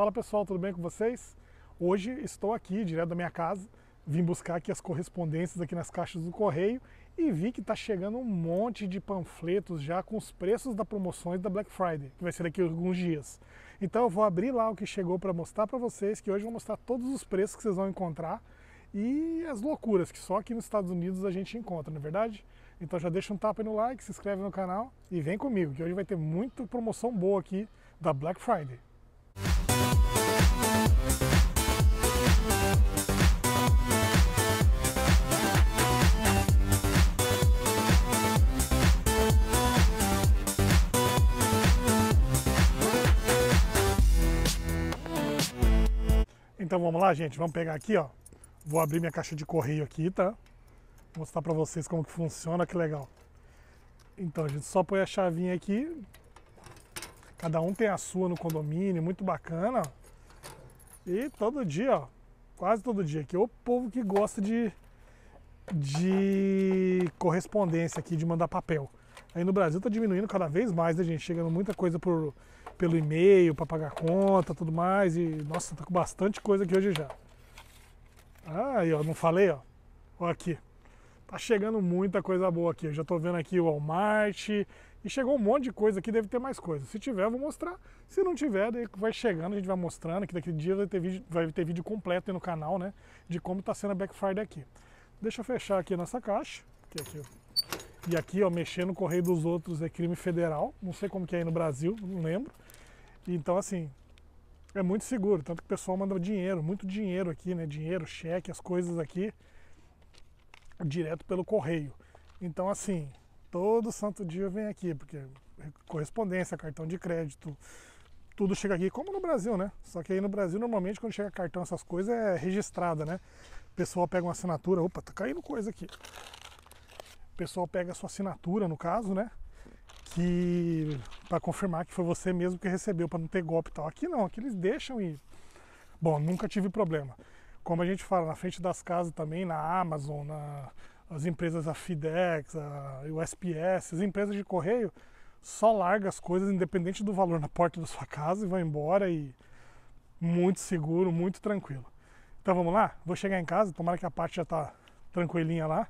Fala pessoal, tudo bem com vocês? Hoje estou aqui, direto da minha casa, vim buscar aqui as correspondências aqui nas caixas do correio e vi que está chegando um monte de panfletos já com os preços das promoções da Black Friday, que vai ser daqui a alguns dias. Então eu vou abrir lá o que chegou para mostrar para vocês, que hoje eu vou mostrar todos os preços que vocês vão encontrar e as loucuras que só aqui nos Estados Unidos a gente encontra, não é verdade? Então já deixa um tapa no like, se inscreve no canal e vem comigo, que hoje vai ter muita promoção boa aqui da Black Friday. Então vamos lá, gente, vamos pegar aqui, ó. Vou abrir minha caixa de correio aqui, tá? Vou mostrar para vocês como que funciona, que legal. Então, a gente só põe a chavinha aqui. Cada um tem a sua no condomínio, muito bacana. E todo dia, ó, quase todo dia aqui, é o povo que gosta de de correspondência aqui, de mandar papel. Aí no Brasil está diminuindo cada vez mais, né, gente? Chegando muita coisa por, pelo e-mail, para pagar conta, tudo mais. E, nossa, tá com bastante coisa aqui hoje já. Ah, aí, ó, não falei, ó. Ó aqui. Tá chegando muita coisa boa aqui. Eu já tô vendo aqui o Walmart. E chegou um monte de coisa aqui, deve ter mais coisa. Se tiver, eu vou mostrar. Se não tiver, vai chegando, a gente vai mostrando. Que daqui a dia vai ter vídeo, vai ter vídeo completo aí no canal, né? De como tá sendo a Black Friday aqui. Deixa eu fechar aqui a nossa caixa. Que aqui, aqui e aqui, ó, mexer no correio dos outros é crime federal. Não sei como que é aí no Brasil, não lembro. Então, assim, é muito seguro. Tanto que o pessoal manda dinheiro, muito dinheiro aqui, né? Dinheiro, cheque, as coisas aqui, direto pelo correio. Então, assim, todo santo dia vem aqui, porque correspondência, cartão de crédito, tudo chega aqui, como no Brasil, né? Só que aí no Brasil, normalmente, quando chega cartão, essas coisas é registrada, né? O pessoal pega uma assinatura, opa, tá caindo coisa aqui pessoal pega a sua assinatura, no caso, né? Que para confirmar que foi você mesmo que recebeu, para não ter golpe e tal. Aqui não, aqui eles deixam e. Bom, nunca tive problema. Como a gente fala, na frente das casas também, na Amazon, na, as empresas, a FedEx, a USPS, as empresas de correio, só larga as coisas, independente do valor, na porta da sua casa e vai embora e muito seguro, muito tranquilo. Então vamos lá? Vou chegar em casa, tomara que a parte já está tranquilinha lá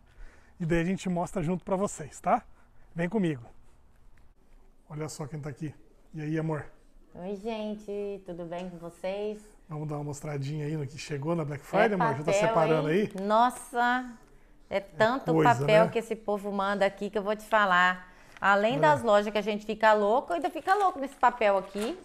e daí a gente mostra junto para vocês, tá? Vem comigo. Olha só quem tá aqui. E aí, amor? Oi, gente, tudo bem com vocês? Vamos dar uma mostradinha aí no que chegou na Black Friday, é amor? Papel, Já tá separando hein? aí? Nossa, é, é tanto é coisa, papel né? que esse povo manda aqui que eu vou te falar. Além é. das lojas que a gente fica louco, ainda fica louco nesse papel aqui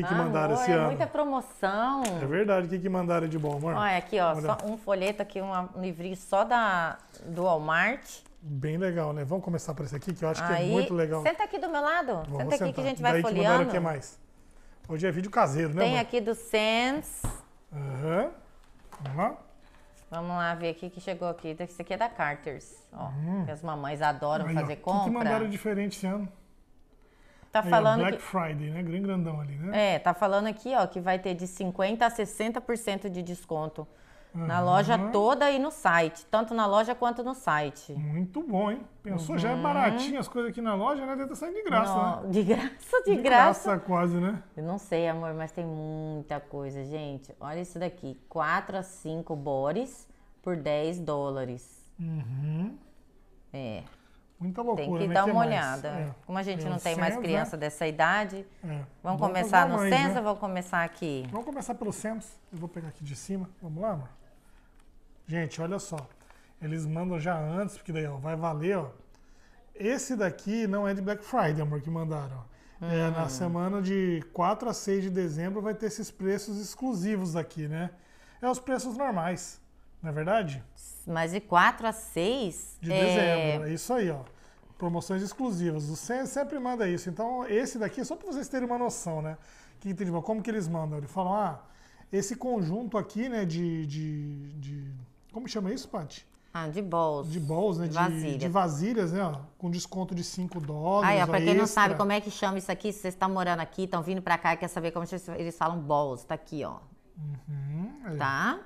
que, que ah, mandaram esse é ano? é Muita promoção. É verdade, o que, que mandaram de bom, amor? Olha, aqui, ó, um folheto aqui, um livrinho só da, do Walmart. Bem legal, né? Vamos começar por esse aqui, que eu acho Aí, que é muito legal. Senta aqui do meu lado. Vamos senta aqui sentar. que a gente vai Daí folheando. que o que mais? Hoje é vídeo caseiro, né, Tem amor? aqui do Sens. Aham. Uhum. Vamos lá. Vamos lá ver aqui que chegou aqui. Isso aqui é da Carters. Ó, hum. que as mamães adoram Aí, fazer ó, compra. O que, que mandaram diferente esse ano? Tá é, falando Black que... Friday, né? Grande grandão ali, né? É, tá falando aqui, ó, que vai ter de 50 a 60% de desconto uhum. na loja toda e no site, tanto na loja quanto no site. Muito bom, hein? Pensou, uhum. já é uhum. baratinho as coisas aqui na loja, né? Deve estar tá de graça, Não, né? De graça, de, de graça. graça quase, né? Eu não sei, amor, mas tem muita coisa, gente. Olha isso daqui, 4 a 5 bores por 10 dólares. Uhum. É. Muita loucura. Tem que né? dar uma que olhada. É. Como a gente tem não tem mais criança dessa idade, é. vamos, começar no mais, né? ou vamos começar aqui? Vamos começar pelo censo. Eu vou pegar aqui de cima. Vamos lá, amor? Gente, olha só. Eles mandam já antes, porque daí ó, vai valer. Ó. Esse daqui não é de Black Friday, amor, que mandaram. É, hum. na semana de 4 a 6 de dezembro vai ter esses preços exclusivos aqui, né? É os preços normais, não é verdade? Mas de 4 a 6? De é... dezembro, é isso aí, ó promoções exclusivas. O Senha sempre manda isso. Então, esse daqui é só para vocês terem uma noção, né? Que entendeu? Como que eles mandam? Eles falam, ah, esse conjunto aqui, né, de, de, de como chama isso, Paty? Ah, de bols. De bols, né? De, vasilha. de vasilhas, né? Ó, com desconto de 5 dólares. Ah, pra quem não sabe como é que chama isso aqui, se vocês estão morando aqui, estão vindo pra cá e quer saber como eles falam bols, tá aqui, ó. Uhum, tá?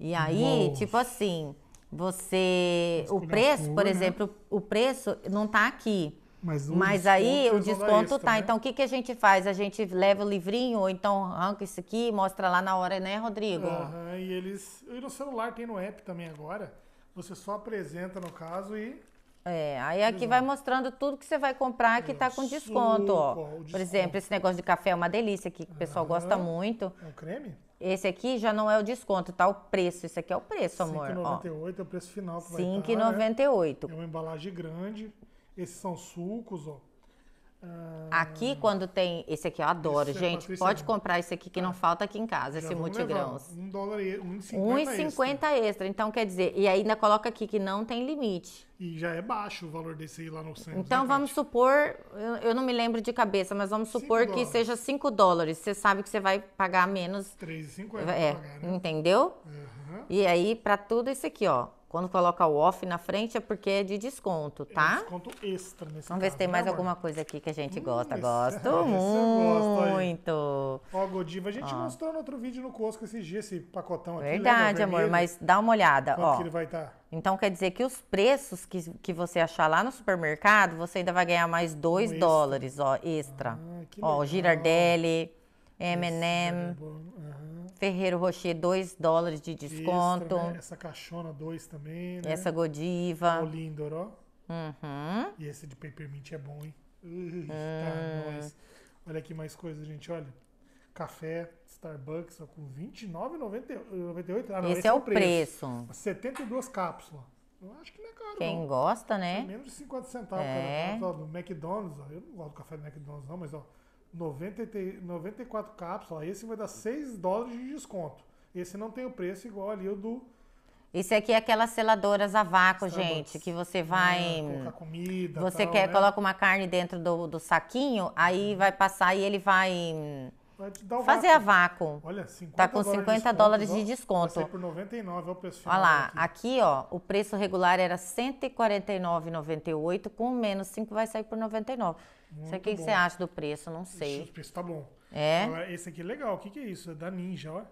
E aí, tipo assim, você. o preço, por né? exemplo, o preço não está aqui. Mas, Mas aí o é desconto tá. Né? Então o que, que a gente faz? A gente leva o livrinho, ou então arranca isso aqui, mostra lá na hora, né, Rodrigo? Uhum, e eles. E no celular tem no app também agora. Você só apresenta no caso e. É, aí aqui é vai mostrando tudo que você vai comprar que está com desconto, ó. Por exemplo, esse negócio de café é uma delícia aqui, que o pessoal uhum. gosta muito. É um creme? Esse aqui já não é o desconto, tá? O preço. Esse aqui é o preço, amor. 5,98 é o preço final que vai 5,98. Né? É uma embalagem grande. Esses são sucos, ó. Ah, aqui, quando tem. Esse aqui eu adoro, é gente. Pode comprar esse aqui que não tá. falta aqui em casa, esse multigrãos. Um dólar e 1,50 extra. extra. Então, quer dizer, e ainda coloca aqui que não tem limite. E já é baixo o valor desse aí lá no centro. Né, então, né, vamos gente? supor, eu, eu, não me lembro de cabeça, mas vamos supor que seja 5 dólares. Você sabe que você vai pagar menos. 3,50. É, pagar, né? entendeu? Uhum. E aí, para tudo isso aqui, ó. Quando coloca o off na frente é porque é de desconto, é tá? É desconto extra nesse Vamos ver caso, se tem né, mais amor? alguma coisa aqui que a gente hum, gosta. gosto é, esse, muito. Gosto, ó, Godiva, a gente mostrou no outro vídeo no Cosco esse dia, esse pacotão aqui. Né, Verdade, lembra, amor, mas dá uma olhada. Quanto que ele vai estar? Tá? Então quer dizer que os preços que, que você achar lá no supermercado, você ainda vai ganhar mais 2 um dólares, ó, extra. Ah, ó, Girardelli, é M&M. Ferreiro Rocher, 2 dólares de desconto. Extra, né? Essa caixona, 2 também. Né? Essa Godiva. Lindor, ó. Uhum. E esse de peppermint é bom, hein? Tá, hum. nós. Olha aqui mais coisa, gente. Olha. Café Starbucks ó, com R$29,98. Ah, esse, esse, é, é o preço. preço. 72 cápsulas. Eu acho que não é caro. Quem não. gosta, né? É menos de 50 centavos. É. Cara, do McDonald's, ó. Eu não gosto do café do McDonald's, não, mas ó. 90, 94 cápsulas, esse vai dar 6 dólares de desconto. Esse não tem o preço igual ali o do. Esse aqui é aquelas seladoras a vácuo, Starbucks. gente, que você vai. Ah, é, colocar comida. Você tal, quer, né? coloca uma carne dentro do, do saquinho, aí uhum. vai passar e ele vai. vai um fazer vácuo. a vácuo. Olha, 50 Tá com 50 dólares de desconto. Dólares de desconto. Vai por 99, olha o preço final. Olha lá, aqui. aqui. ó, o preço regular era 149,98, com menos 5 vai sair por 99. Muito isso que você acha do preço, não sei. o preço tá bom. É? esse aqui é legal. O que, que é isso? É da Ninja, ó.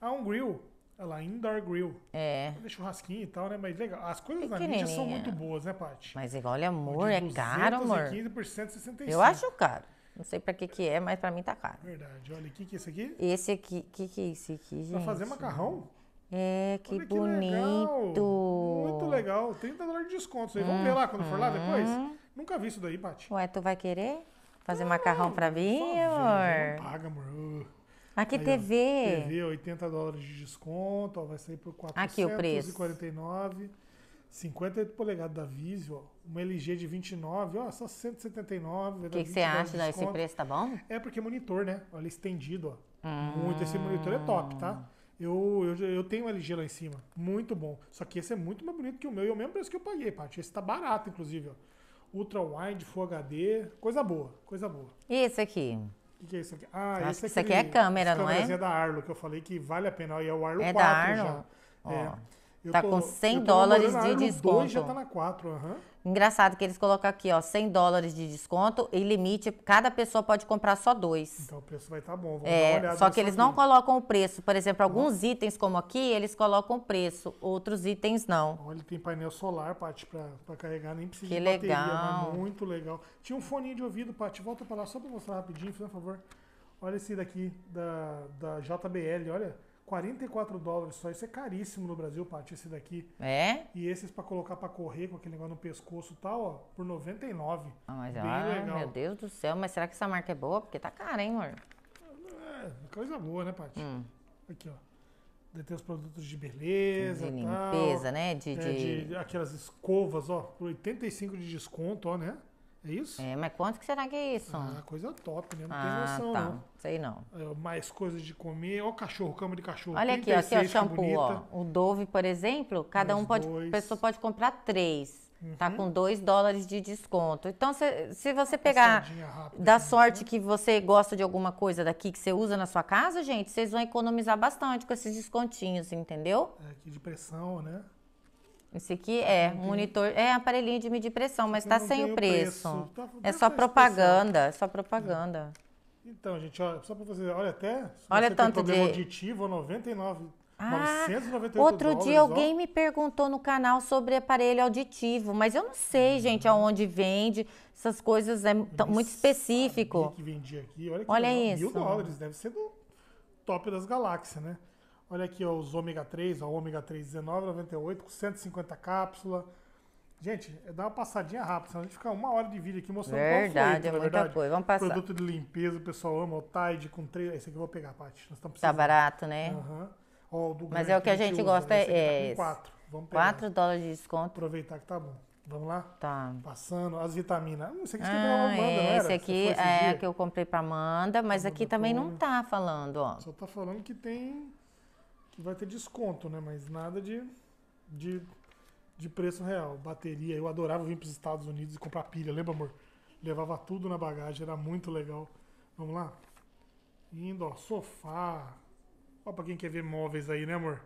Ah, um grill. Olha lá, Indoor Grill. É. Deixa churrasquinho e tal, né? Mas legal. As coisas da Ninja são muito boas, né, Paty? Mas olha, amor, é caro, amor. 15 Eu acho caro. Não sei pra que que é, mas pra mim tá caro. Verdade. Olha, o que que é esse aqui? Esse aqui, o que que é esse aqui, gente? Pra fazer macarrão? É, que, que bonito. Legal. Muito legal. 30 dólares de desconto. Vocês vão hum, ver lá quando for lá hum. depois? Nunca vi isso daí, Paty. Ué, tu vai querer fazer ah, macarrão pra mim, amor? Não paga, amor. Aqui, aí, TV. Ó, TV, 80 dólares de desconto, ó, vai sair por 449. 58 polegadas da Vizio, ó, uma LG de 29, ó, só 179. O que, você acha desse preço, tá bom? É porque é monitor, né? Olha, estendido, ó. Hum. Muito, esse monitor é top, tá? Eu, eu, eu tenho um LG lá em cima, muito bom. Só que esse é muito mais bonito que o meu e é o mesmo preço que eu paguei, Paty. Esse tá barato, inclusive, ó. Ultra Wide, Full HD, coisa boa, coisa boa. E esse aqui? O que, que, é isso aqui? Ah, Acho esse aqui, é aqui é câmera, não é? Esse é da Arlo, que eu falei que vale a pena. E é o Arlo é 4 da Arlo? já. É. Ó, é. Tá tô, com 100 dólares de desconto. O 2 já tá na 4, aham. Uhum. Engraçado que eles colocam aqui, ó, 100 dólares de desconto e limite, cada pessoa pode comprar só dois. Então o preço vai estar tá bom, vamos é, dar uma olhada. Só que eles aqui. não colocam o preço, por exemplo, alguns itens como aqui, eles colocam o preço, outros itens não. Olha, tem painel solar, Paty, para carregar, nem precisa que de bateria, legal. muito legal. Tinha um foninho de ouvido, Paty, volta para lá só para mostrar rapidinho, por favor. Olha esse daqui, da, da JBL, olha. 44 dólares só, isso é caríssimo no Brasil, Paty, esse daqui. É? E esses para colocar para correr com aquele negócio no pescoço e tal, ó, por 99. Ah, mas Bem ah, legal. meu Deus do céu, mas será que essa marca é boa? Porque tá cara, hein, amor? É, coisa boa, né, Paty? Hum. Aqui, ó. Daí tem os produtos de beleza, de limpeza, tal. né? De, é, de... de aquelas escovas, ó, por 85 de desconto, ó, né? É isso? É, mas quanto que será que é isso? Ah, coisa top, né? Não ah, tem noção, tá. não. Sei não. É, mais coisas de comer. Ó, cachorro, cama de cachorro. Olha aqui, ó, aqui, ó, shampoo, ó. O Dove, por exemplo, cada Mais um pode. A pessoa pode comprar três. Tá uhum. Tá com dois dólares de desconto. Então, se, se você pegar dá né? sorte né? que você gosta de alguma coisa daqui que você usa na sua casa, gente, vocês vão economizar bastante com esses descontinhos, entendeu? É, aqui de pressão, né? Esse aqui é monitor, é aparelhinho de medir pressão, mas está sem o preço. preço. Tá, é tá só propaganda, é só propaganda. Então, gente, olha, só para você, olha até, olha você tanto tem problema de... auditivo, 99 é ah, outro dólares, dia alguém me perguntou no canal sobre aparelho auditivo, mas eu não sei, uhum. gente, aonde vende. Essas coisas é Nossa, muito específico. Que vendi aqui, olha, olha isso. Mil dólares, deve ser do top das galáxias, né? Olha aqui ó, os ômega 3, ó, ômega 3 19,98 com 150 cápsulas. Gente, é dá uma passadinha rápida, senão a gente fica uma hora de vídeo aqui mostrando verdade, qual foi, é muita verdade. coisa. Vamos passar. Produto de limpeza, o pessoal ama, o Tide com três. Esse aqui eu vou pegar, Paty. Tá barato, né? Uhum. Ó, do Mas é o que, a gente, usa. gosta esse tá é. Tá quatro. Vamos pegar. 4 dólares de desconto. Aproveitar que tá bom. Vamos lá? Tá. Passando as vitaminas. Hum, esse aqui ah, você ah, Amanda, é, era? Esse aqui esse é que eu comprei pra Amanda, mas Amanda aqui também não tá falando, ó. Só tá falando que tem vai ter desconto, né? Mas nada de, de, de preço real. Bateria, eu adorava vir para os Estados Unidos e comprar pilha, lembra, amor? Levava tudo na bagagem, era muito legal. Vamos lá? Indo, ó, sofá. Ó, para quem quer ver móveis aí, né, amor?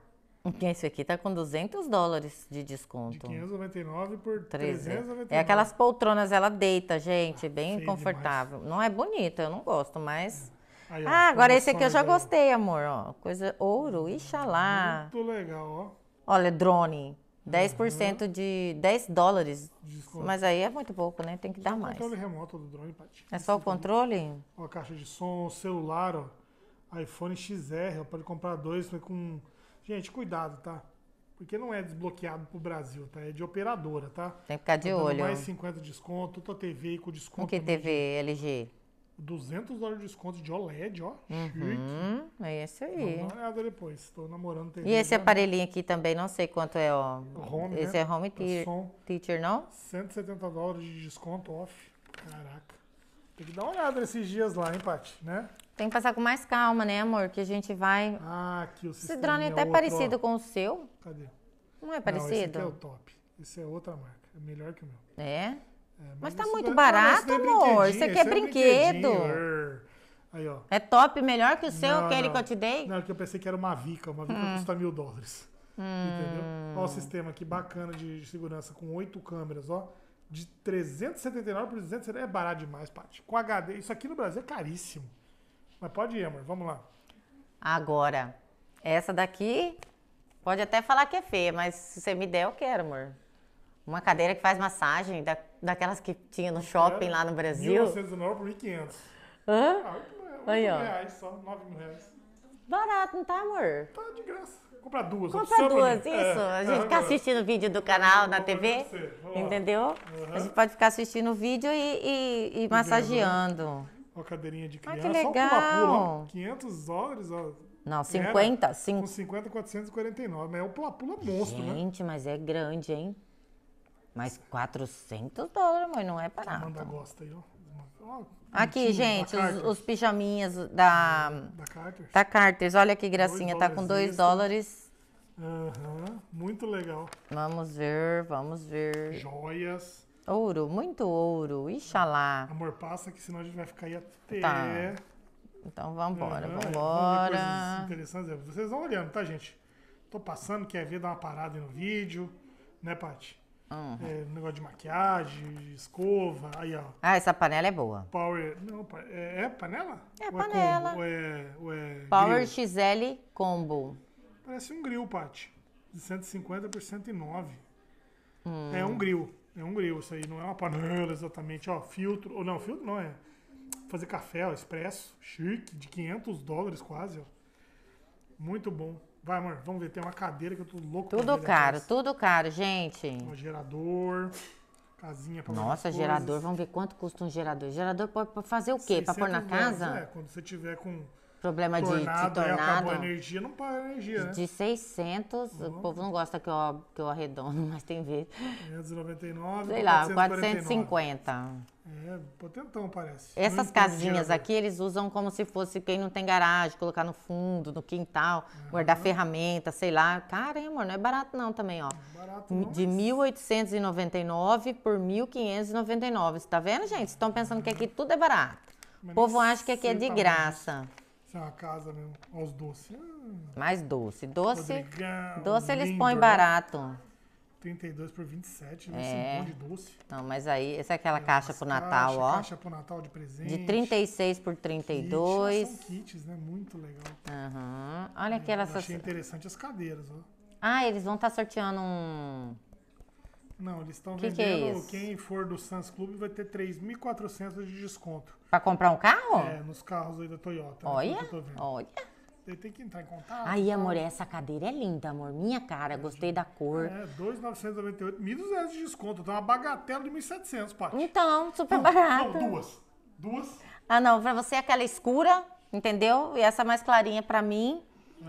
Esse aqui tá com 200 dólares de desconto. De 599 por 399. É aquelas poltronas, ela deita, gente, ah, bem confortável. Demais. Não é bonita, eu não gosto, mas é. Aí, ah, agora esse aqui eu já gostei, amor. Ó, coisa ouro, ixalá. Muito legal, ó. Olha, drone. 10% uhum. de 10 dólares. Desconto. Mas aí é muito pouco, né? Tem que dar mais. É o controle remoto do drone, Paty. É só o controle? Ó, caixa de som, celular, ó. iPhone XR, ó, pode comprar dois com. Gente, cuidado, tá? Porque não é desbloqueado pro Brasil, tá? É de operadora, tá? Tem que ficar de tá olho. Mais 50 desconto, tua TV com desconto. Com que TV? De... LG? 200 dólares de desconto de OLED, ó. Uhum, É esse aí. Vou dar uma olhada depois. Estou namorando TV. E esse né? aparelhinho aqui também, não sei quanto é, ó. Home, esse né? é Home é te Teacher, não? 170 dólares de desconto off. Caraca. Tem que dar uma olhada nesses dias lá, hein, Paty? Né? Tem que passar com mais calma, né, amor? Que a gente vai. Ah, aqui o Esse drone é até é outro... parecido com o seu. Cadê? Não é parecido? Não, esse aqui é o top. Esse é outra marca. É melhor que o meu. É? É, mas, mas tá muito barato, amor. Isso aqui é, é brinquedo. Aí, ó. É top, melhor que o seu, não, aquele não. que eu te dei? Não, é que eu pensei que era uma Vica. Uma Vica hum. custa mil dólares. Hum. Entendeu? Olha o sistema aqui bacana de, de segurança com oito câmeras, ó. De 379 por 279 é barato demais, Paty. Com HD, isso aqui no Brasil é caríssimo. Mas pode ir, amor, vamos lá. Agora, essa daqui pode até falar que é feia, mas se você me der, eu quero, amor. Uma cadeira que faz massagem, da, daquelas que tinha no shopping é, lá no Brasil. 1.900 por 1.500. Hã? Ah, 8 então é Aí, ó. reais só, 9 mil reais. Barato, não tá, amor? Tá de graça. Comprar duas. Comprar duas, é. isso. É. A gente é. fica assistindo o vídeo do canal na TV, entendeu? Uhum. A gente pode ficar assistindo o vídeo e, e, e né? massageando. Uma cadeirinha de criança. Ah, que legal. Pula -pula, 500 dólares, ó. Não, 50. Era, cinco... Com 50, 449. Mas é o pula-pula monstro, gente, né? Gente, mas é grande, hein? Mas 400 dólares, mãe, não é barato. Manda gosta aí, ó. Aqui, gente, os, os, pijaminhas da, da Carter. Da Olha que gracinha, tá com 2 dólares. Uhum, muito legal. Vamos ver, vamos ver. Joias. Ouro, muito ouro. Ixalá. Amor, passa que senão a gente vai ficar aí até. Tá. Então vambora, uhum, vambora. Vamos interessantes. Vocês vão olhando, tá, gente? Tô passando, quer ver, dar uma parada no vídeo, né, Paty? É, negócio de maquiagem, de escova, aí ó. Ah, essa panela é boa. Power, não, é, é panela? É ou é panela. É ou é, ou é Power grill? XL Combo. Parece um grill, Paty. De 150 por 109. Hum. É um grill. É um grill isso aí, não é uma panela exatamente. Ó, filtro, ou não, filtro não é. Fazer café, ó, expresso, chique, de 500 dólares quase, ó. Muito bom. Vai, amor, vamos ver. Tem uma cadeira que eu tô louco Tudo caro, atrás. tudo caro, gente. Um gerador, casinha pra Nossa, gerador. Coisas. Vamos ver quanto custa um gerador. Gerador para fazer o quê? Para pôr na casa? é, quando você tiver com problema tornado, de, tornado. acabou a energia, não para energia, né? De 600, uhum. o povo não gosta que eu, que eu arredondo, mas tem vezes. 599, Sei lá, 449. 450. É, potentão parece. Essas casinhas aqui eles usam como se fosse quem não tem garagem, colocar no fundo, no quintal, uhum. guardar ferramenta, sei lá. Caramba, não é barato não também, ó. Não é barato não, De mas... 1899 por 1599. Você tá vendo, gente? Vocês estão pensando uhum. que aqui tudo é barato. Mas o povo acha que aqui é de tá graça. Isso é uma casa mesmo, os doces. Hum. Mais doce. Doce, Rodrigão, doce eles põem barato. 32 por 27, né? esse Um é. de doce. Não, mas aí, essa é aquela é, caixa pro Natal, caixa, ó. Caixa pro Natal de presente. De 36 por 32. Kit, são kits, né? Muito legal. Uhum. Olha é, aquelas... Eu Achei so... interessante as cadeiras, ó. Ah, eles vão estar tá sorteando um. Não, eles estão vendendo. Que é quem for do Sans Clube vai ter 3.400 de desconto. Pra comprar um carro? É, nos carros aí da Toyota. Né? Olha, né, olha tem que entrar em contato. Aí, amor, essa cadeira é linda, amor. Minha cara, gostei da cor. É, 2,998. 1.200 de desconto. então uma bagatela de 1.700, Paty. Então, super não, barato. Não, duas. Duas. Ah, não. Pra você é aquela escura, entendeu? E essa mais clarinha pra mim.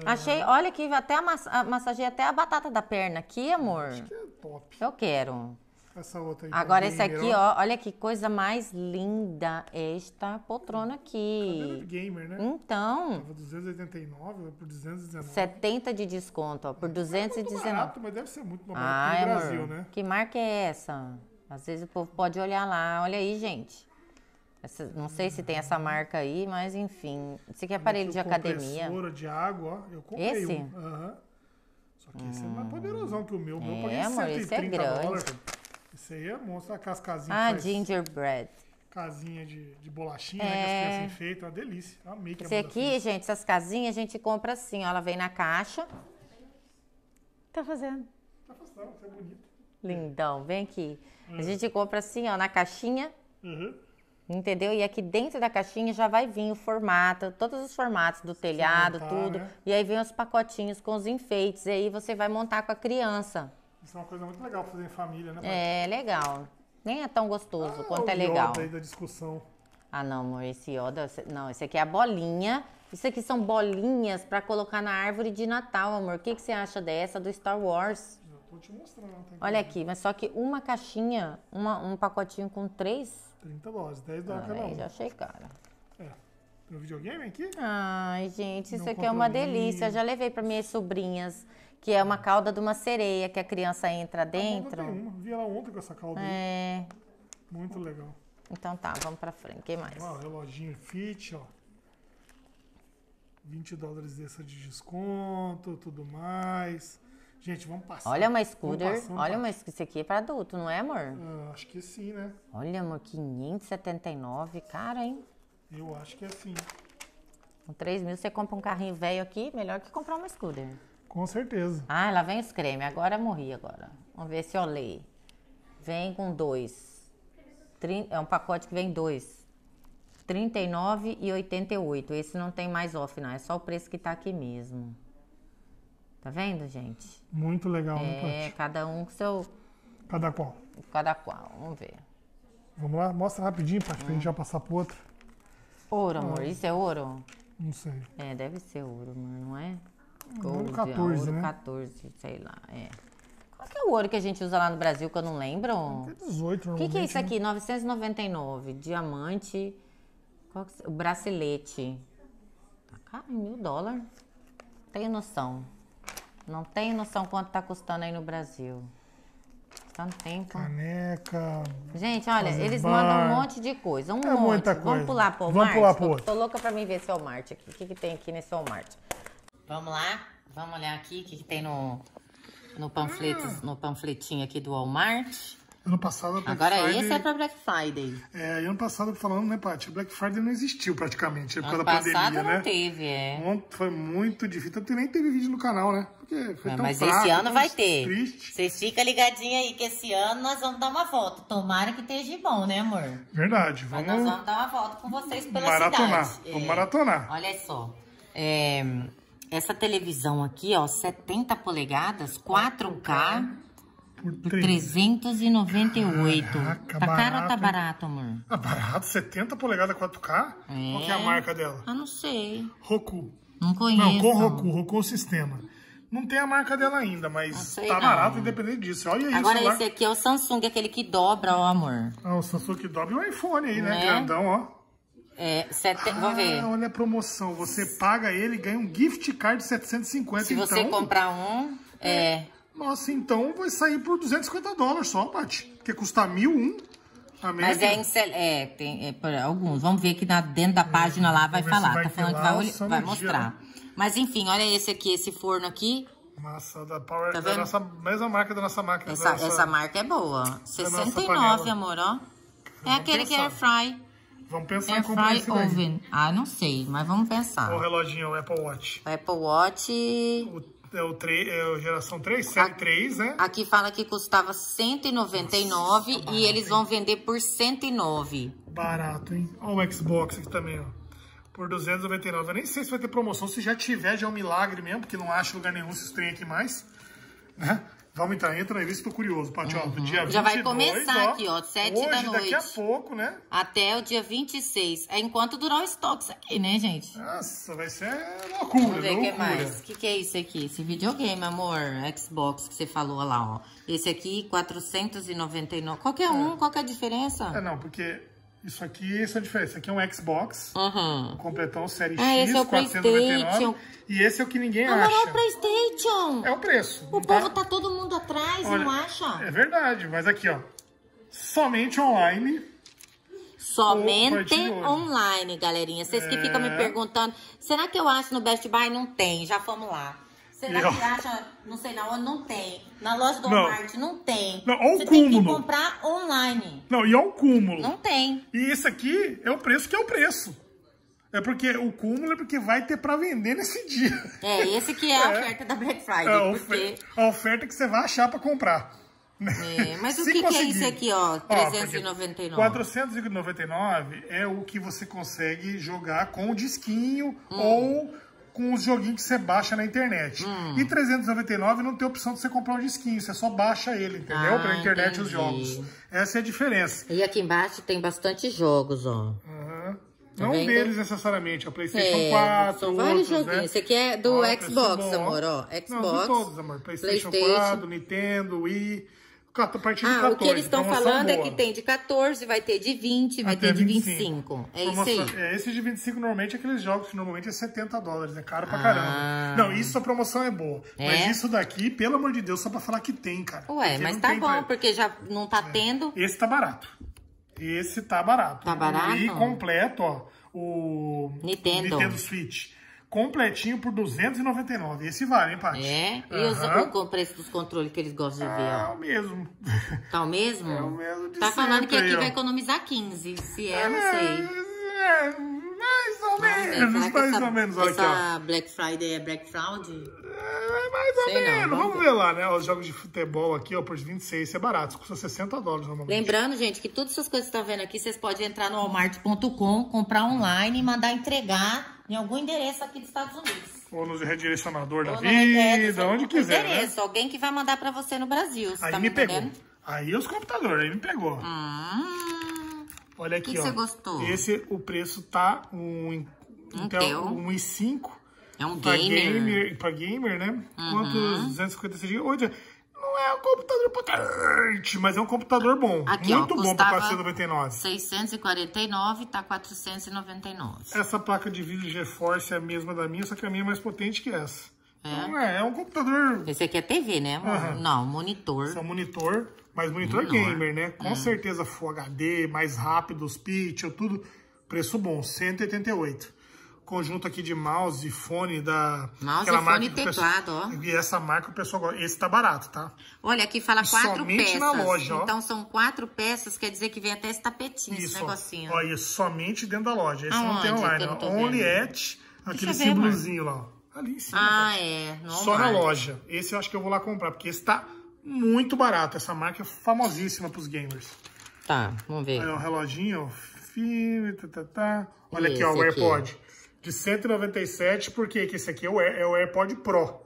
É. Achei, olha que até a massagem até a batata da perna aqui, amor. Acho que é top. Eu quero. Essa outra aí. Agora é esse aqui, ó. olha que coisa mais linda esta poltrona aqui. Cadeira de gamer, né? Então. Tava 289 por 219. 70 de desconto, ó, por é, 219. É barato, mas deve ser muito mais barato no Brasil, amor, né? Que marca é essa? Às vezes o povo pode olhar lá, olha aí, gente. Essa, não sei se tem essa marca aí, mas enfim. Esse aqui é aparelho de academia. Compressora de água, ó. Eu comprei esse? Um. Uhum. Só que hum. esse é mais poderosão que o meu. O meu é, paguei amor, 130 esse é grande. Dólares. Esse aí é monstro, aquelas casinhas. Ah, gingerbread. Casinha de, de bolachinha, é... né? Que as crianças enfeitam, é. é uma delícia. Amei que Esse aqui, gente, essas casinhas a gente compra assim, ó. Ela vem na caixa. Tá fazendo. Tá fazendo, você é bonito. Lindão, vem aqui. Uhum. A é. gente compra assim, ó, na caixinha. Uhum. Entendeu? E aqui dentro da caixinha já vai vir o formato, todos os formatos do telhado, montar, tudo. Né? E aí vem os pacotinhos com os enfeites. E aí você vai montar com a criança. Isso é uma coisa muito legal fazer em família, né? Pai? É, legal. Nem é tão gostoso ah, quanto é legal. Yoda aí da discussão. Ah, não, amor, esse Yoda. Não, esse aqui é a bolinha. Isso aqui são bolinhas para colocar na árvore de Natal, amor. O que, que você acha dessa do Star Wars? Eu tô te mostrando. Olha aqui, mas só que uma caixinha, uma, um pacotinho com três. 30 dólares, 10 dólares cada um. já achei cara. É. Tem videogame aqui? Ai, gente, isso Não aqui é uma delícia. Eu já levei para minhas sobrinhas que é uma cauda de uma sereia que a criança entra ah, dentro. Ah, Vi ela ontem com essa cauda. É. Aí. Muito legal. Então tá, vamos pra frente. que mais? Ah, reloginho fit, ó. 20 dólares dessa de desconto, tudo mais. Gente, vamos passar. Olha uma scooter. Olha uma scooter. Isso aqui é pra adulto, não é, amor? Ah, acho que sim, né? Olha, amor, 579. Cara, hein? Eu acho que é sim. Com 3 mil você compra um carrinho velho aqui, melhor que comprar uma scooter. Com certeza. Ah, lá vem os cremes. Agora morri agora. Vamos ver se eu leio. Vem com dois. É um pacote que vem dois. R$ 39,88. Esse não tem mais off, não. É só o preço que tá aqui mesmo. Tá vendo, gente? Muito legal, né, É, cada um com seu. Cada qual. Cada qual, vamos ver. Vamos lá, mostra rapidinho, Paty, hum. pra gente já passar pro outro. Ouro, amor, ah. isso é ouro? Não sei. É, deve ser ouro, mas não é? ouro 14, ouro né? 14, sei lá, é. Qual que é o ouro que a gente usa lá no Brasil que eu não lembro? É 18, O que, que é isso né? aqui? 999, diamante, qual que... o bracelete. Tá caro, mil dólares. Tenho noção. Não tenho noção quanto tá custando aí no Brasil. Tanto tá tempo. Caneca. Gente, olha, eles bar. mandam um monte de coisa. Um é monte. Muita coisa. Vamos pular pro Walmart? Vamos pular pro outro. Tô louca pra mim ver esse Walmart aqui. O que, que tem aqui nesse Walmart? Vamos lá? Vamos olhar aqui o que, que, tem no, no, panfleto, ah. no panfletinho aqui do Walmart. Ano passado, Black Agora Friday... esse é para Black Friday. É, ano passado, falando, né, Paty? Black Friday não existiu praticamente, ano né, por causa da pandemia, né? não teve, é. Foi muito difícil, tanto nem teve vídeo no canal, né? Porque foi não, tão Mas fraco, esse ano vai ter. Triste. Vocês ficam ligadinhos aí, que esse ano nós vamos dar uma volta. Tomara que esteja bom, né, amor? Verdade. Vamos... Mas nós vamos dar uma volta com vocês pela maratonar. cidade. Maratonar, vamos é. maratonar. Olha só, é... Essa televisão aqui, ó, 70 polegadas, 4K, por 398. Tá Caraca, tá barato. caro ou tá barato, amor? Tá barato, 70 polegadas 4K? É. Qual que é a é. marca dela? ah não sei. Roku. Não conheço. Não, com Roku, Roku é o sistema. Não tem a marca dela ainda, mas ah, tá não. barato independente disso. Olha isso. Agora esse aqui é o Samsung, aquele que dobra, ó, amor. Ah, o Samsung que dobra e o iPhone aí, né? né? Grandão, ó. É, sete... ah, Vamos ver. Olha a promoção. Você paga ele e ganha um gift card de 750. Se então, você comprar um, é... é... Nossa, então vai sair por 250 dólares só, Paty. Porque custa mil um. Mas é, incel... é, tem, é alguns. Vamos ver que na, dentro da é, página é, lá vai falar. Vai tá falando que vai, vai mostrar. Mas enfim, olha esse aqui, esse forno aqui. Massa da Power, tá da vendo? nossa, mesma marca da nossa máquina. Essa, nossa... essa marca é boa. 69, amor, ó. É aquele pensar. que é air fry. Vamos pensar é em comprar esse oven. Ah, não sei, mas vamos pensar. O reloginho, o Apple Watch. O Apple Watch... O, é, o 3, é o geração 3, série 3, né? Aqui fala que custava 199 Nossa, e barato, e eles hein? vão vender por 109. Barato, hein? Olha o Xbox aqui também, ó. Por 299. Eu nem sei se vai ter promoção. Se já tiver, já é um milagre mesmo, porque não acho lugar nenhum se trem aqui mais. Né? Tá, entra entrar em entrevista pro curioso, Paty, uhum. do dia 22, Já vai começar ó, aqui, ó, 7 hoje, da noite. daqui a pouco, né? Até o dia 26. É enquanto durar o estoque isso aqui, né, gente? Nossa, vai ser loucura, Vamos ver o que mais. O que, que é isso aqui? Esse videogame, amor, Xbox que você falou lá, ó. Esse aqui, 499. Qualquer um, é. qual que é a diferença? É, não, porque isso aqui, isso é diferente. Isso aqui é um Xbox. Uhum. Completão série ah, X, esse é o 499. E esse é o que ninguém acha. é o Playstation. É o preço. O tá? povo tá... tá todo mundo atrás, Olha, não acha? É verdade, mas aqui, ó. Somente online. Somente online, galerinha. Vocês é... que ficam me é. perguntando, será que eu acho no Best Buy? Não tem, já fomos lá. Será eu... que acha, não sei, na onde não tem. Na loja do não. Walmart não tem. Não, olha cúmulo. Você cúmulo. tem que comprar online. Não, e é o cúmulo. Não tem. E esse aqui é o preço que é o preço. É porque o cúmulo é porque vai ter para vender nesse dia. É, esse que é, é. a oferta da Black Friday. É, a, porque... a oferta que você vai achar para comprar. É, mas o que, que, é isso aqui, ó? 399. Ó, 499 é o que você consegue jogar com o disquinho hum. ou com os joguinhos que você baixa na internet. Hum. E 399 não tem opção de você comprar um disquinho, você só baixa ele, entendeu? Ah, Pela internet entendi. os jogos. Essa é a diferença. E aqui embaixo tem bastante jogos, ó. Uhum. Tá não vendo? deles necessariamente, a é Playstation é, 4, são vários né? joguinhos. Né? Esse aqui é do ah, Xbox, é amor, ó. Xbox, não, todos, amor. Playstation, PlayStation 4, Nintendo, Wii... A partir de ah, 14. O que eles estão falando boa. é que tem de 14, vai ter de 20, vai Até ter de 25. 25. É promoção, isso aí. É, esse de 25 normalmente é aqueles jogos que normalmente é 70 dólares, é caro pra ah. caramba. Não, isso a promoção é boa. É? Mas isso daqui, pelo amor de Deus, só pra falar que tem, cara. Ué, porque mas tá bom, pra... porque já não tá é. tendo. Esse tá barato. Esse tá barato. Tá barato? E completo, ó, o Nintendo, Nintendo Switch completinho por 299. Esse vale, hein, Paty? É? E uhum. o, o preço dos controles que eles gostam de ver, ó? É o mesmo. Tá o mesmo? É o mesmo de Tá falando que aqui aí, vai economizar 15, se é, é não sei. É, mais ou é, menos, mais, mais essa, ou menos. Olha essa aqui, Black Friday é Black Friday. É, é mais ou sei menos. Não, vamos, vamos ver. ver lá, né? Os jogos de futebol aqui, ó, por 26, isso é barato. custa 60 dólares normalmente. Lembrando, gente, que todas essas coisas que estão vendo aqui, vocês podem entrar no walmart.com, comprar online e mandar entregar em algum endereço aqui dos Estados Unidos. Ou no redirecionador Ou da vida, onde quiser. Né? Endereço, né? alguém que vai mandar para você no Brasil. Você aí tá me, me pegou. Aí os computadores, aí me pegou. Hum, Olha aqui, que ó. Que você gostou? Esse, o preço tá um, Intel, um então, i5. É um pra gamer. gamer. Pra gamer, né? Uhum. Quantos? 256 GB? não é um computador pra mas é um computador bom. Aqui, muito ó, bom pra 499. 649, tá 499. Essa placa de vídeo GeForce é a mesma da minha, só que a minha é mais potente que essa. É. Então, é, é um computador... Esse aqui é TV, né? Uhum. Não, monitor. Esse é um monitor, mas monitor Menor. gamer, né? Com é. certeza Full HD, mais rápido, os pitch, tudo. Preço bom, 188 conjunto aqui de mouse e fone da... Mouse, fone marca e teclado, pessoa, ó. E essa marca o pessoal gosta. Esse tá barato, tá? Olha, aqui fala quatro somente peças. na loja, ó. Então são quatro peças, quer dizer que vem até esse tapetinho, isso, esse negocinho. Olha, isso, somente dentro da loja. Esse Aonde? não tem online, ó. Only at, aquele símbolozinho lá, ó. Ali em cima. Ah, tá. é. Não Só vale. na loja. Esse eu acho que eu vou lá comprar, porque esse tá muito barato. Essa marca é famosíssima pros gamers. Tá, vamos ver. Aí, ó, o reloginho, ó. Tá, tá, tá. Olha aqui, ó, o AirPod. Aqui de 197, porque que esse aqui é o, Air, é o AirPod Pro.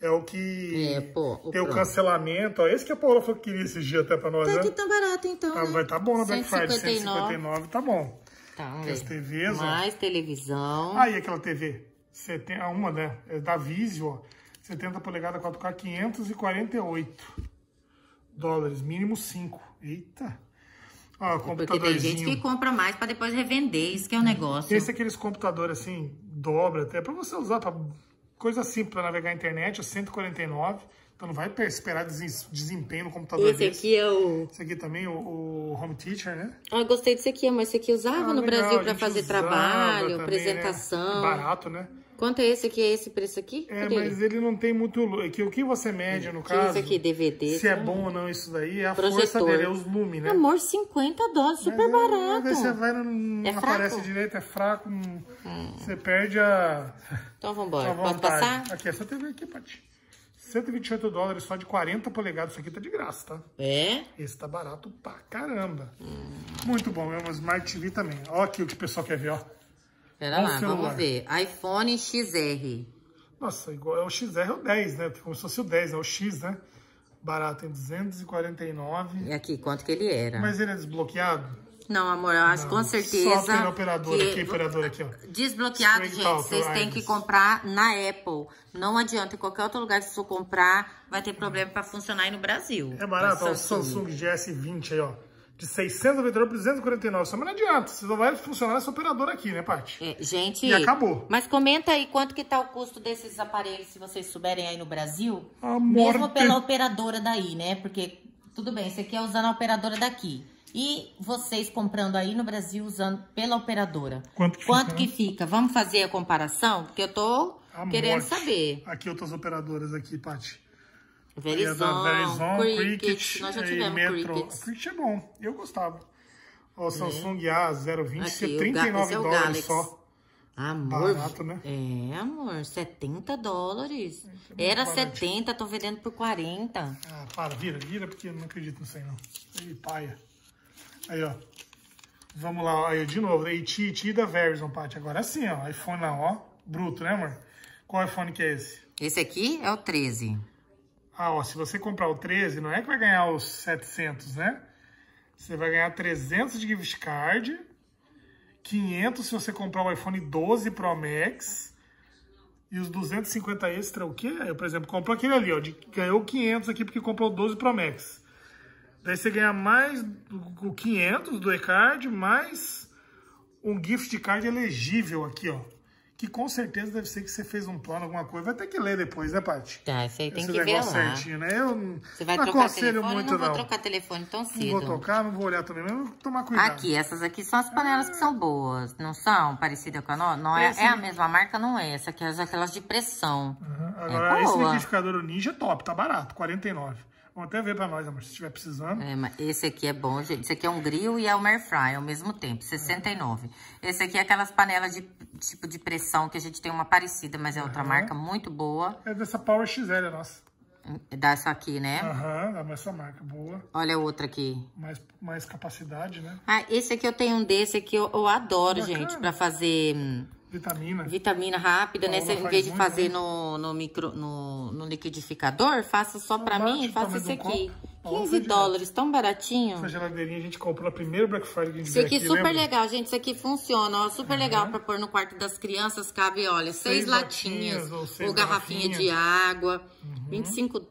É o que é, pô, o tem Pro. o cancelamento. Ó, é esse que a Paula falou que queria esse dia até pra nós, tá né? Tá aqui tão barato, então, tá, né? Vai tá bom na né, Black Friday, 159, tá bom. Tá, Porque as TVs, Mais ó. televisão. Aí ah, aquela TV, 70, uma, né? É da Vizio, ó. 70 polegadas 4K, 548 dólares, mínimo 5. Eita! Ah, Porque tem gente que compra mais para depois revender, isso que é um negócio. Esse é aqueles computadores assim, dobra até, para você usar para coisa simples para navegar a internet, é 149. Então não vai esperar desempenho no computador. Esse desse. aqui é o. Esse aqui também, o, o Home Teacher, né? Ah, eu gostei desse aqui, mas esse aqui usava ah, no legal, Brasil para fazer trabalho, também, né? apresentação. Né? Barato, né? Quanto é esse aqui? É esse preço aqui? É, Cadê mas ele? ele? não tem muito... É que, o que você mede, no caso... Isso aqui, DVD. Se é tá? bom ou não isso daí, é a projetor. força dele, é os lume, né? Amor, 50 dólares, super mas, é, barato. Mas você vai, não, não é aparece direito, é fraco. Hum. Você perde a... Então vambora, pode passar? Aqui, essa TV aqui, Paty. 128 dólares só de 40 polegadas. Isso aqui tá de graça, tá? É? Esse tá barato pra caramba. Hum. Muito bom, é uma Smart TV também. Ó aqui o que o pessoal quer ver, ó. Pera lá, vamos ver. iPhone XR. Nossa, igual é o XR é ou 10, né? Como se fosse o 10, é o X, né? Barato, em 249. E aqui, quanto que ele era? Mas ele é desbloqueado? Não, amor, eu acho não, com certeza. Só tem operador que... aqui, operador aqui, ó. Desbloqueado, Spring gente. vocês têm que comprar na Apple. Não adianta, em qualquer outro lugar que você comprar, vai ter problema para funcionar aí no Brasil. É barato, ó, o Samsung GS20 aí, ó de 689 para 249. Só, não adianta, você não vai funcionar essa operadora aqui, né, Paty? É, gente... E acabou. Mas comenta aí quanto que tá o custo desses aparelhos, se vocês souberem aí no Brasil. mesmo pela operadora daí, né? Porque, tudo bem, você quer é usando a operadora daqui. E vocês comprando aí no Brasil, usando pela operadora. Quanto que, quanto fica, que né? fica? Vamos fazer a comparação? Porque eu tô a querendo morte. saber. Aqui outras operadoras aqui, Paty. Verizon, Verizon Cricket, Cricket, nós já tivemos Metro. Cricket. Cricket é bom, eu gostava. É. O Samsung é. A020 Aqui, é 39 é dólares só. Amor, Barato, né? É, amor, 70 dólares. É, é Era barato. 70, tô vendendo por 40. Ah, para, vira, vira, porque eu não acredito nisso aí, não. Ih, paia. Aí, ó. Vamos lá, aí, de novo. Aí, né? Titi da Verizon, Paty. Agora sim, ó. iPhone, ó. Bruto, né, amor? Qual iPhone que é esse? Esse aqui é o 13. Ah, ó, se você comprar o 13, não é que vai ganhar os 700, né? Você vai ganhar 300 de gift card, 500 se você comprar o iPhone 12 Pro Max, e os 250 extra, o quê? Eu, por exemplo, comprou aquele ali, ó, de, ganhou 500 aqui porque comprou o 12 Pro Max. Daí você ganha mais o 500 do e-card, mais um gift card elegível aqui, ó que com certeza deve ser que você fez um plano, alguma coisa. Vai ter que ler depois, né, Paty? Tá, isso aí tem Esse que ver lá. certinho, né? Eu você vai não trocar aconselho telefone, muito, não. vou não. trocar telefone tão cedo. Não vou tocar, não vou olhar também, mas vou tomar cuidado. Aqui, essas aqui são as panelas é... que são boas, não são? parecidas com a nossa? Não é, esse... é a mesma marca, não é essa, aqui é aquelas de pressão. Uhum. Agora, é esse liquidificador Ninja é top, tá barato, 49. Vão até ver pra nós, amor, se estiver precisando. É, mas esse aqui é bom, gente. Esse aqui é um grill e é um air fry ao mesmo tempo, 69. É. Esse aqui é aquelas panelas de tipo de pressão que a gente tem uma parecida, mas é outra uhum. marca muito boa. É dessa Power XL, é nossa. É dessa aqui, né? Aham, uhum, essa marca, boa. Olha outra aqui. Mais, mais capacidade, né? Ah, esse aqui eu tenho um desse aqui, eu, eu adoro, Bacana. gente, pra fazer hum, Vitamina. Vitamina rápida, né? em vez de fazer no, no, micro, no, no liquidificador, faça só para mim, faça esse aqui. Um 15 dólares, tão baratinho. Essa geladeirinha a gente comprou na primeira Black Friday que a gente Isso aqui, é super lembra? legal, gente. Isso aqui funciona, ó. Super uhum. legal para pôr no quarto das crianças. Cabe, olha, seis, seis latinhas, ou, seis ou garrafinha de água. Uhum. 25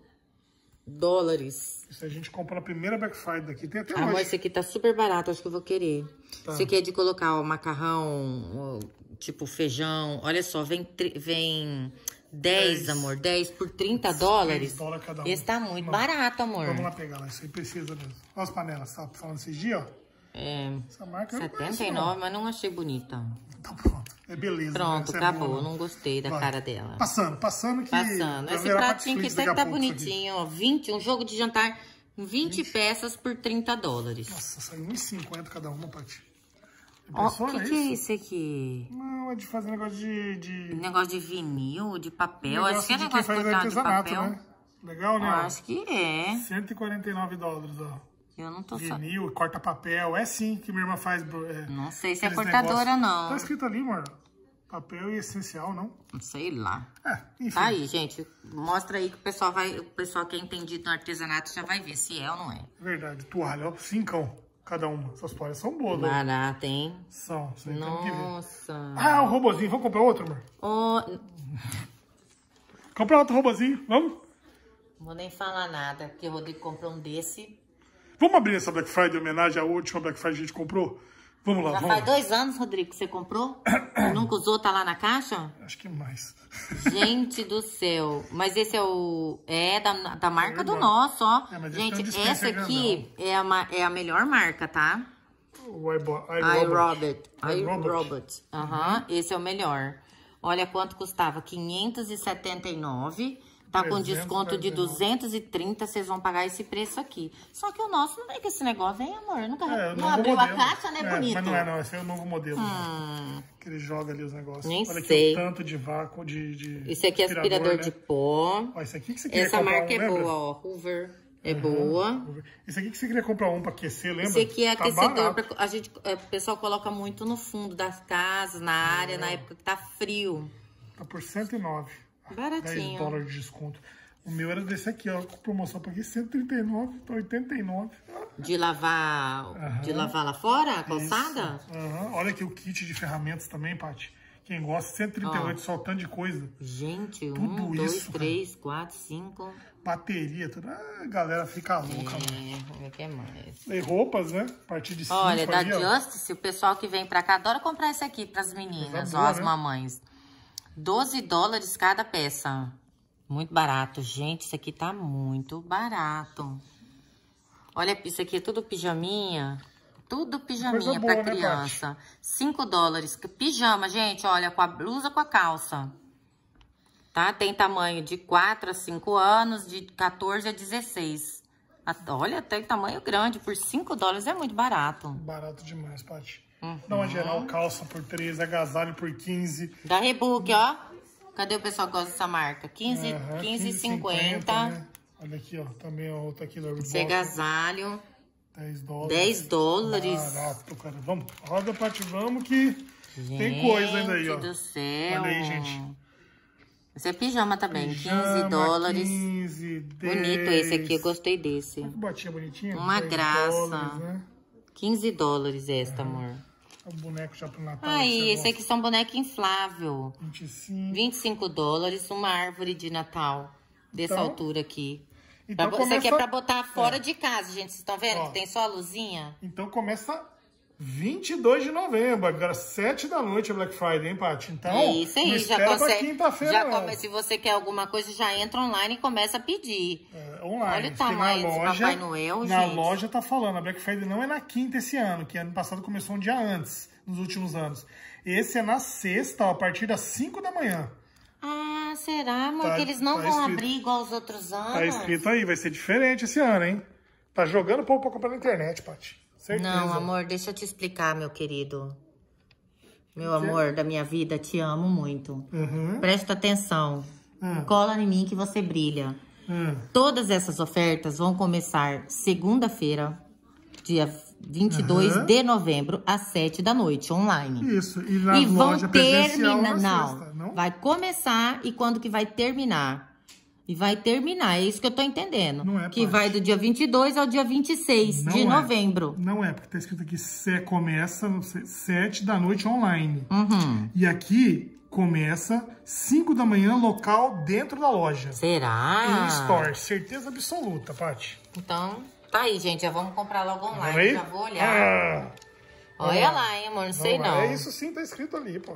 dólares. Isso a gente comprou na primeira Black Friday daqui. Tem até ah, hoje. esse aqui tá super barato, acho que eu vou querer. Tá. Esse aqui é de colocar o macarrão, tipo feijão. Olha só, vem, vem 10, 10, amor, 10 por 30 dólares. dólares cada um. Esse tá muito Não. barato, amor. Vamos lá pegar lá, isso aí precisa mesmo. Olha as panelas, tá falando esses dias, ó. É, Essa marca 79, não mas não achei bonita. Então pronto, é beleza. Pronto, né? É acabou, é não gostei da Vai. cara dela. Passando, passando que... Passando, esse pratinho aqui até que tá bonitinho, ó, 20, um jogo de jantar, 20, 20. peças por 30 dólares. Nossa, saiu 1,50 cada uma, Paty o que, é, que é isso? é isso aqui? Não, é de fazer negócio de... de... Negócio de vinil, de papel. Negócio acho que é negócio de, quem faz artesanato, de papel. Né? Legal, né? Eu acho que é. 149 dólares, ó. Eu não tô sabendo. Vinil, só... corta papel. É sim que minha irmã faz. É, não sei se é cortadora, negócios. não. Tá escrito ali, amor. Papel e essencial, não? Sei lá. É, enfim. Tá aí, gente. Mostra aí que o pessoal vai. O pessoal que é entendido no artesanato já vai ver se é ou não é. Verdade. Toalha, ó. Cincão cada uma. Essas toalhas são boas, né? Barata, hein? São. Você Nossa. Ah, o robozinho. Vamos comprar outro, amor? comprar outro robozinho. Vamos? vou nem falar nada, porque o Rodrigo comprou um desse. Vamos abrir essa Black Friday em homenagem à última Black Friday que a gente comprou? Vamos lá, Já vamos. faz dois anos, Rodrigo, que você comprou? você nunca usou, tá lá na caixa? Acho que mais. Gente do céu. Mas esse é o... É da, da marca é do nosso, ó. É, Gente, é essa aqui é, uma, é a melhor marca, tá? O iRobot. iRobot. Aham, esse é o melhor. Olha quanto custava, 579. Tá com desconto de 230, vocês vão pagar esse preço aqui. Só que o nosso não vem é com esse negócio, hein, amor? Nunca é, não abriu modelo. a caixa, né, é, bonito? Mas não é, não. Esse é o novo modelo. Né? Hum. Né? Que ele joga ali os negócios. Nem Olha sei. tanto de vácuo, de, de Esse aqui é aspirador, aspirador né? de pó. Ó, esse aqui que você queria Essa marca um, é boa, ó. Hoover. É uhum. boa. Esse aqui que você queria comprar um para aquecer, lembra? Esse aqui é tá aquecedor. Pra, a gente, é, o pessoal coloca muito no fundo das casas, na área, é. na época que tá frio. Tá por 109. Baratinho. 10 dólares de desconto. O meu era desse aqui, ó, com promoção. Paguei 139, 89. Tá de lavar, uhum. de lavar lá fora, a calçada? Uhum. Olha aqui o kit de ferramentas também, Paty. Quem gosta, 138, ó. só tanto de coisa. Gente, tudo um, isso, dois, cara. três, quatro, cinco. Bateria, tudo. Ah, a galera fica é, louca, é, mano. que é mais? E roupas, né? A partir de Olha, cinco Olha, da ali, Justice, ó. o pessoal que vem pra cá adora comprar esse aqui pras tá meninas, ó, as né? mamães. 12 dólares cada peça. Muito barato, gente. Isso aqui tá muito barato. Olha, isso aqui é tudo pijaminha. Tudo pijaminha para né, criança. Né, 5 dólares. Pijama, gente, olha, com a blusa, com a calça. Tá? Tem tamanho de 4 a 5 anos, de 14 a 16. Olha, tem tamanho grande. Por 5 dólares é muito barato. Barato demais, Paty. Uhum. Dá uma geral, calça por 13, agasalho por 15. Da Rebook, ó. Cadê o pessoal que gosta dessa marca? 15, uhum, 15, 50. 50 né? Olha aqui, ó. Também a outra aqui da Rebook. Esse agasalho. 10 dólares. 10 dólares. Barato, cara. Vamos, roda, Paty, vamos que gente tem coisa ainda aí, ó. do céu. Olha aí, gente. Esse é pijama também, pijama, 15 dólares. 15, 10. Bonito esse aqui, eu gostei desse. Olha que botinha bonitinha. Uma graça. Dólares, né? 15 dólares esta, é. amor. São boneco já pro Natal. Aí, ah, esse aqui são boneco inflável. 25. 25 dólares, uma árvore de Natal. Dessa então, altura aqui. Então pra, começa... Isso aqui é pra botar fora é. de casa, gente. Vocês estão vendo Ó, que tem só a luzinha? Então começa 22 de novembro, agora 7 da noite é Black Friday, hein, Paty? Então, é isso aí, não já consegue. quinta-feira, já come, Se você quer alguma coisa, já entra online e começa a pedir. É online. Olha o tamanho na loja, Papai Noel, Na loja tá falando, a Black Friday não é na quinta esse ano, que ano passado começou um dia antes, nos últimos anos. Esse é na sexta, a partir das 5 da manhã. Ah, será, amor? Tá, que eles não tá vão escrito, abrir igual os outros tá anos? Tá escrito aí, vai ser diferente esse ano, hein? Tá jogando pouco pra comprar na internet, Paty. Certeza. Não, amor, deixa eu te explicar, meu querido. Meu amor da minha vida, te amo muito. Uhum. Presta atenção. Hum. Cola em mim que você brilha. Hum. Todas essas ofertas vão começar segunda-feira, dia 22 uhum. de novembro, às 7 da noite, online. Isso, e na e vão terminar, não, sexta, não, vai começar e quando que vai terminar? E vai terminar, é isso que eu tô entendendo. Não é, que parte. vai do dia 22 ao dia 26 não de é. novembro. Não é, porque tá escrito aqui, se começa 7 da noite online. Uhum. E aqui, Começa 5 da manhã, local dentro da loja. Será? Em store, certeza absoluta, Paty. Então, tá aí, gente. Já vamos comprar logo online. Já vou olhar. Ah, Olha lá. lá, hein, amor? Não vamos sei lá. não. É isso sim, tá escrito ali, pô.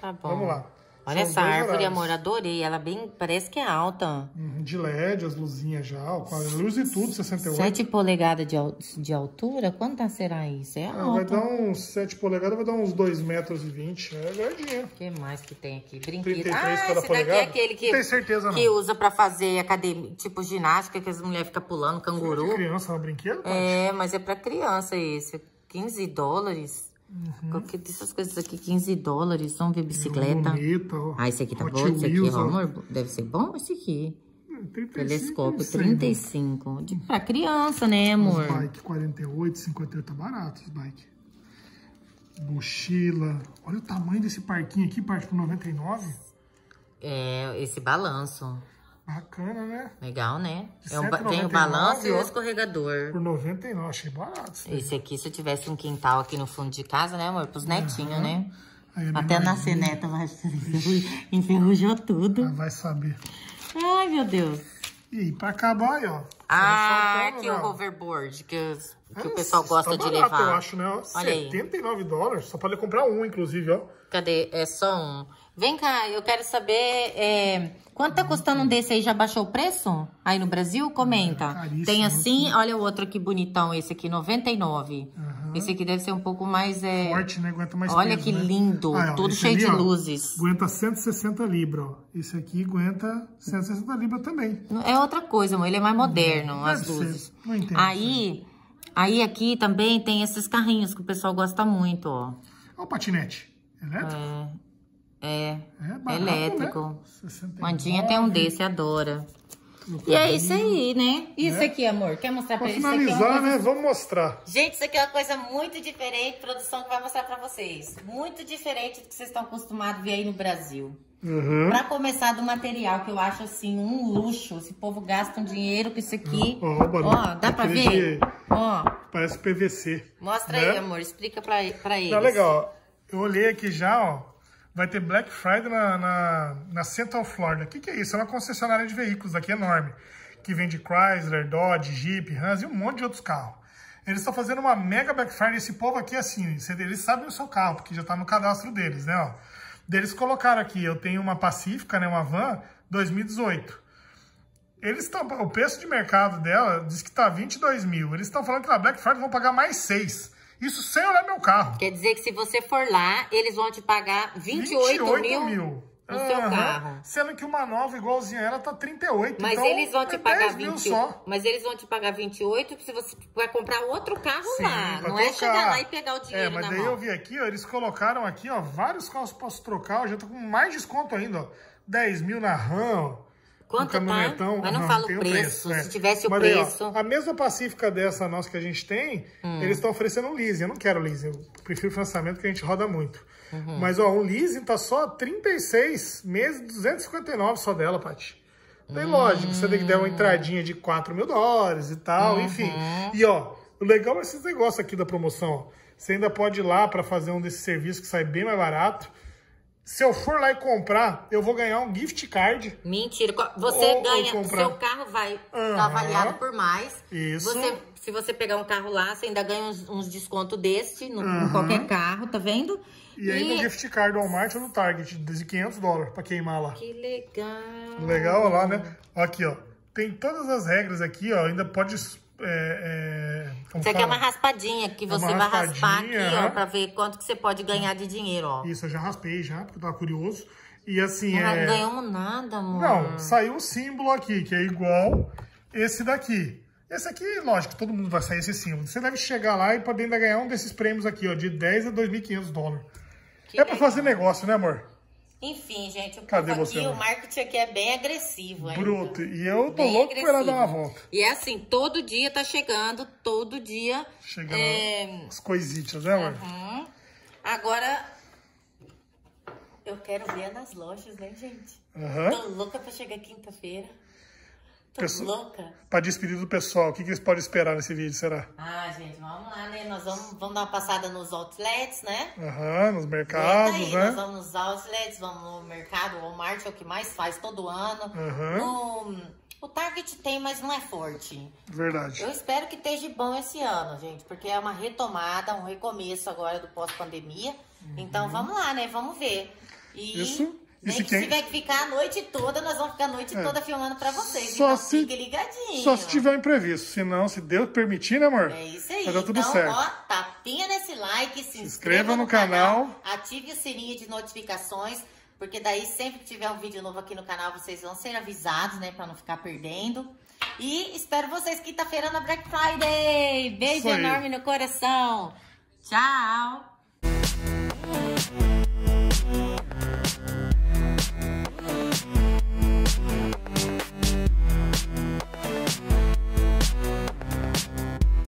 Tá bom. Vamos lá. Olha São essa árvore, horários. amor, adorei. Ela bem, parece que é alta. Uhum, de LED, as luzinhas já, com a luz e tudo, 68. 7 polegadas de, de altura? Quanto será isso? É ah, alta. vai dar uns 7 polegadas, vai dar uns 2 metros. E 20. É grandinha. O que mais que tem aqui? Brinquedo. Ah, esse daqui é aquele que, tem certeza, que usa pra fazer academia, tipo ginástica, que as mulheres ficam pulando, canguru. É de criança, não é brinquedo? Pode? É, mas é pra criança esse. 15 dólares. Uhum. Qualquer dessas coisas aqui, 15 dólares, vamos ver bicicleta. Bonita, ó. Ah, esse aqui tá Hot bom, Wheels, esse aqui, ó, amor, deve ser bom esse aqui. 35, hum, Telescópio, 35. De, pra criança, né, amor? Os bike 48, 58, tá barato os bike. Mochila. Olha o tamanho desse parquinho aqui, parte por 99. É, esse balanço. Bacana, né? Legal, né? É um, tem o balanço e o escorregador. Por 99, achei barato. Sim. Esse aqui, se tivesse um quintal aqui no fundo de casa, né, amor? Pros netinhos, uhum. né? Até nascer neta, mas enferrujou tudo. Ela ah, vai saber. Ai, meu Deus. E pra acabar aí, ó. Ah, aqui o né? hoverboard, que, os, que é, o pessoal tá gosta tá de levar. eu acho, né? Olha 79 aí. dólares, só pode comprar um, inclusive, ó. Cadê? É só um. Vem cá, eu quero saber é, quanto tá custando um desse aí? Já baixou o preço? Aí no Brasil? Comenta. É Tem né? assim, aqui. olha o outro aqui bonitão, esse aqui, 99. Uhum. Esse aqui deve ser um pouco mais... É... Forte, né? Aguenta mais Olha peso, que né? lindo, ah, é, todo cheio ali, de ó, luzes. Aguenta 160 libras, ó. Esse aqui aguenta 160 libras também. É outra coisa, amor. ele é mais moderno, uhum. as luzes. Não entendo. Né? Aí... Aí aqui também tem esses carrinhos que o pessoal gosta muito, ó. É o patinete elétrico. É. É, é barato, ah, elétrico. Né? Mandinha tem um desse, adora. E é isso aí, né? né? Isso aqui, amor, quer mostrar pra, pra eles? É finalizar, né? Assim. Vamos mostrar. Gente, isso aqui é uma coisa muito diferente, produção que vai mostrar pra vocês. Muito diferente do que vocês estão acostumados a ver aí no Brasil. Uhum. Pra começar do material, que eu acho assim, um luxo. Esse povo gasta um dinheiro com isso aqui. Oh, ó, dá pra ver? Ó. Parece PVC. Mostra né? aí, amor, explica pra, pra tá eles. Tá legal, Eu olhei aqui já, ó vai ter Black Friday na, na, na Central Florida. O que, que, é isso? É uma concessionária de veículos aqui enorme, que vende Chrysler, Dodge, Jeep, Hans e um monte de outros carros. Eles estão fazendo uma mega Black Friday. Esse povo aqui, assim, eles sabem o seu carro, porque já está no cadastro deles, né? Ó. Eles colocaram aqui, eu tenho uma Pacífica, né, uma van, 2018. Eles estão, o preço de mercado dela diz que está 22 mil. Eles estão falando que na Black Friday vão pagar mais 6 isso sem olhar meu carro. Quer dizer que se você for lá, eles vão te pagar 28, 28 mil, mil no uhum. seu carro. Sendo que uma nova igualzinha ela tá 38. Mas então, eles vão é te pagar 20 só. Mas eles vão te pagar 28 se você vai comprar outro carro Sim, lá. Não é trocar. é chegar lá e pegar o dinheiro. É, mas daí mão. eu vi aqui, ó, eles colocaram aqui, ó, vários carros posso trocar. Eu já tô com mais desconto ainda, ó. 10 mil na RAM, Quanto um caminhonetão. Tá? Mas não, não fala o preço. preço é. Se tivesse o Mas preço. Aí, ó, a mesma pacífica dessa nossa que a gente tem, hum. eles estão oferecendo um leasing. Eu não quero leasing. Eu prefiro financiamento porque a gente roda muito. Uhum. Mas, ó, o leasing tá só 36 meses, 259 só dela, Paty. Daí, uhum. lógico, você tem que dar uma entradinha de 4 mil dólares e tal, uhum. enfim. E, ó, o legal é esses negócios aqui da promoção, ó. Você ainda pode ir lá para fazer um desses serviços que sai bem mais barato. Se eu for lá e comprar, eu vou ganhar um gift card. Mentira. Você ou, ganha, ou seu carro vai uhum. Tá avaliado por mais. Isso. Você, se você pegar um carro lá, você ainda ganha uns, uns descontos deste, no, uhum. em qualquer carro, tá vendo? E, e ainda um gift card do Walmart ou do Target, de 500 dólares, pra queimar lá. Que legal. Legal lá, né? Aqui, ó. Tem todas as regras aqui, ó. Ainda pode é, é, você fala? quer uma raspadinha que é você vai raspar aqui, ó, pra ver quanto que você pode ganhar de dinheiro, ó. Isso, eu já raspei já, porque eu tava curioso. E assim, Não é... ganhamos nada, amor. Não, saiu um símbolo aqui, que é igual esse daqui. Esse aqui, lógico, todo mundo vai sair esse símbolo. Você deve chegar lá e poder ainda ganhar um desses prêmios aqui, ó, de 10 a 2.500 dólares. Que é legal. pra fazer negócio, né, amor? Enfim, gente, o Cadê povo você, aqui, mãe? o marketing aqui é bem agressivo. Ainda. Bruto. E eu tô bem louco agressivo. pra ela dar uma volta. E é assim, todo dia tá chegando, todo dia... Chegando é... as coisinhas, né, mãe? Uhum. Agora, eu quero ver nas lojas, né, gente? Uhum. Tô louca pra chegar quinta-feira para louca. Pra despedir do pessoal, o que, que, eles podem esperar nesse vídeo, será? Ah, gente, vamos lá, né? Nós vamos, vamos dar uma passada nos outlets, né? Aham, uhum, nos mercados, aí, né? Nós vamos nos outlets, vamos no mercado, o Walmart é o que mais faz todo ano. Uhum. O Target tem, mas não é forte. Verdade. Eu espero que esteja bom esse ano, gente, porque é uma retomada, um recomeço agora do pós-pandemia. Então, uhum. Então vamos lá, né? Vamos ver. E... Isso né? E se, quem... tiver que ficar a noite toda, nós vamos ficar a noite é. toda filmando pra vocês. Só então se... fique ligadinho. Só se tiver imprevisto. Se não, se Deus permitir, né, amor? É isso aí. Vai dar tudo então, certo. ó, tapinha nesse like, se, se inscreva, no, no canal, canal, ative o sininho de notificações, porque daí sempre que tiver um vídeo novo aqui no canal, vocês vão ser avisados, né, pra não ficar perdendo. E espero vocês quinta-feira na Black Friday. Beijo enorme no coração. Tchau.